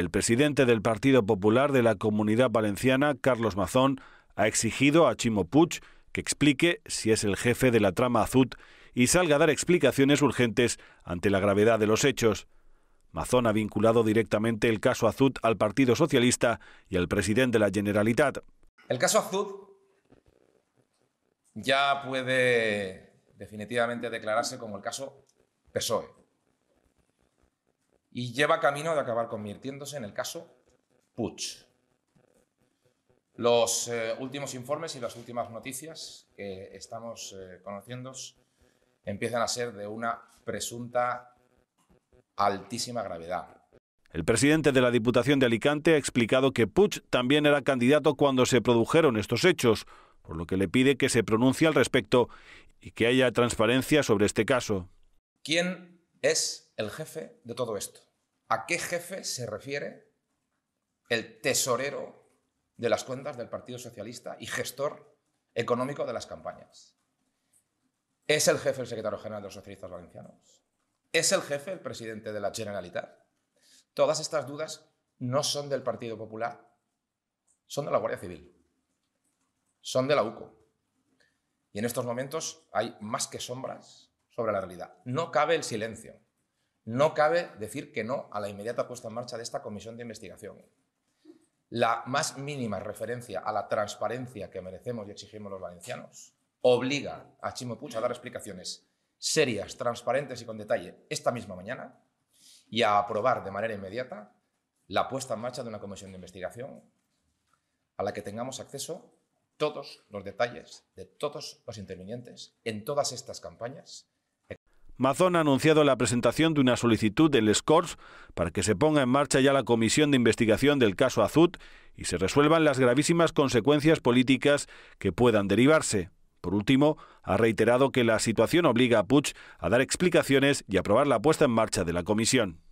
El presidente del Partido Popular de la Comunidad Valenciana, Carlos Mazón, ha exigido a Chimo Puig que explique si es el jefe de la trama Azud y salga a dar explicaciones urgentes ante la gravedad de los hechos. Mazón ha vinculado directamente el caso Azud al Partido Socialista y al presidente de la Generalitat. El caso Azud ya puede definitivamente declararse como el caso PSOE y lleva camino de acabar convirtiéndose en el caso Puch. Los eh, últimos informes y las últimas noticias que estamos eh, conociendo empiezan a ser de una presunta altísima gravedad. El presidente de la Diputación de Alicante ha explicado que Puch también era candidato cuando se produjeron estos hechos, por lo que le pide que se pronuncie al respecto y que haya transparencia sobre este caso. ¿Quién es el jefe de todo esto. ¿A qué jefe se refiere el tesorero de las cuentas del Partido Socialista y gestor económico de las campañas? ¿Es el jefe el secretario general de los socialistas valencianos? ¿Es el jefe el presidente de la Generalitat? Todas estas dudas no son del Partido Popular, son de la Guardia Civil, son de la UCO. Y en estos momentos hay más que sombras sobre la realidad. No cabe el silencio. No cabe decir que no a la inmediata puesta en marcha de esta comisión de investigación. La más mínima referencia a la transparencia que merecemos y exigimos los valencianos obliga a Chimo Puig a dar explicaciones serias, transparentes y con detalle esta misma mañana y a aprobar de manera inmediata la puesta en marcha de una comisión de investigación a la que tengamos acceso todos los detalles de todos los intervinientes en todas estas campañas Mazón ha anunciado la presentación de una solicitud del SCORS para que se ponga en marcha ya la comisión de investigación del caso Azud y se resuelvan las gravísimas consecuencias políticas que puedan derivarse. Por último, ha reiterado que la situación obliga a Puig a dar explicaciones y aprobar la puesta en marcha de la comisión.